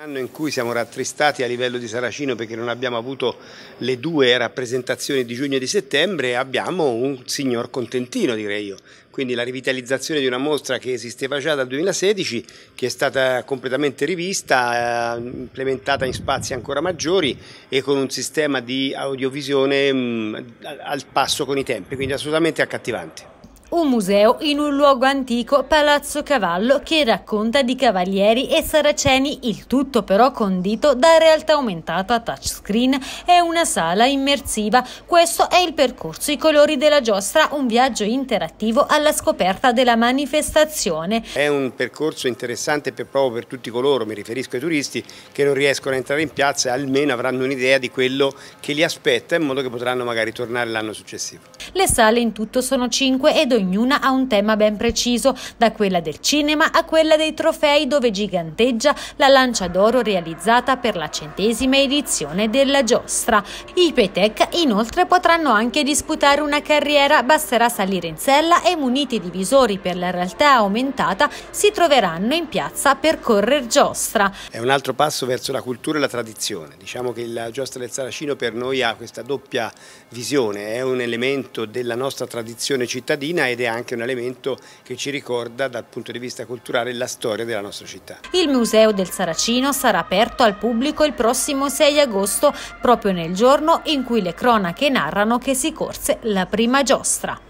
anno in cui siamo rattristati a livello di Saracino perché non abbiamo avuto le due rappresentazioni di giugno e di settembre abbiamo un signor contentino direi io quindi la rivitalizzazione di una mostra che esisteva già dal 2016 che è stata completamente rivista eh, implementata in spazi ancora maggiori e con un sistema di audiovisione mm, al passo con i tempi quindi assolutamente accattivante un museo in un luogo antico, Palazzo Cavallo, che racconta di cavalieri e saraceni, il tutto però condito da realtà aumentata, a touchscreen e una sala immersiva. Questo è il percorso I colori della giostra, un viaggio interattivo alla scoperta della manifestazione. È un percorso interessante per, proprio per tutti coloro, mi riferisco ai turisti, che non riescono a entrare in piazza e almeno avranno un'idea di quello che li aspetta in modo che potranno magari tornare l'anno successivo. Le sale in tutto sono 5 ed ogni ognuna ha un tema ben preciso, da quella del cinema a quella dei trofei dove giganteggia la lancia d'oro realizzata per la centesima edizione della giostra. I Petec inoltre potranno anche disputare una carriera, basterà salire in sella e muniti di visori per la realtà aumentata si troveranno in piazza per correr giostra. È un altro passo verso la cultura e la tradizione, diciamo che la giostra del Saracino per noi ha questa doppia visione, è un elemento della nostra tradizione cittadina ed è anche un elemento che ci ricorda dal punto di vista culturale la storia della nostra città. Il Museo del Saracino sarà aperto al pubblico il prossimo 6 agosto, proprio nel giorno in cui le cronache narrano che si corse la prima giostra.